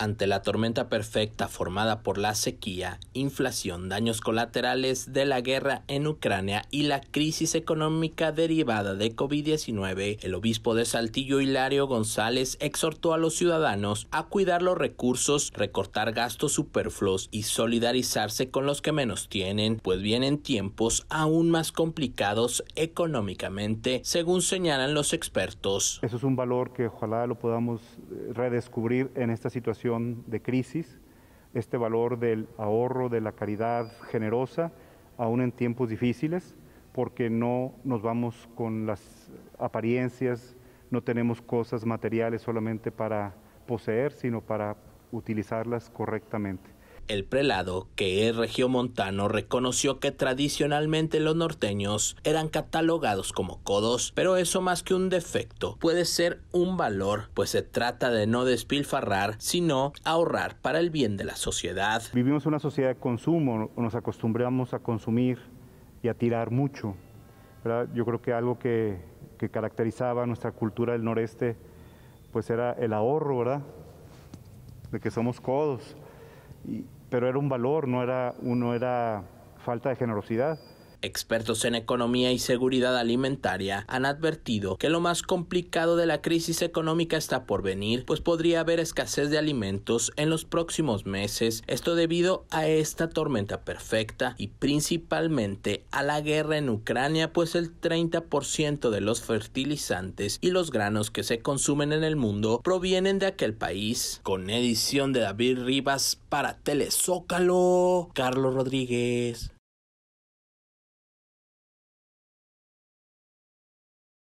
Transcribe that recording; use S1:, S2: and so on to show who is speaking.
S1: ante la tormenta perfecta formada por la sequía, inflación, daños colaterales de la guerra en Ucrania y la crisis económica derivada de COVID-19, el obispo de Saltillo Hilario González exhortó a los ciudadanos a cuidar los recursos, recortar gastos superfluos y solidarizarse con los que menos tienen, pues vienen tiempos aún más complicados económicamente, según señalan los expertos.
S2: Eso es un valor que ojalá lo podamos eh, redescubrir en esta situación de crisis, este valor del ahorro, de la caridad generosa, aún en tiempos difíciles, porque no nos vamos con las apariencias, no tenemos cosas materiales solamente para poseer, sino para utilizarlas correctamente
S1: el prelado, que es regiomontano, reconoció que tradicionalmente los norteños eran catalogados como codos, pero eso más que un defecto puede ser un valor, pues se trata de no despilfarrar, sino ahorrar para el bien de la sociedad.
S2: Vivimos una sociedad de consumo, nos acostumbramos a consumir y a tirar mucho. Yo creo que algo que, caracterizaba nuestra cultura del noreste pues era el ahorro, ¿verdad? De que somos codos pero era un valor, no era, uno era falta de generosidad.
S1: Expertos en economía y seguridad alimentaria han advertido que lo más complicado de la crisis económica está por venir, pues podría haber escasez de alimentos en los próximos meses, esto debido a esta tormenta perfecta y principalmente a la guerra en Ucrania, pues el 30% de los fertilizantes y los granos que se consumen en el mundo provienen de aquel país. Con edición de David Rivas para Telezócalo, Carlos
S2: Rodríguez.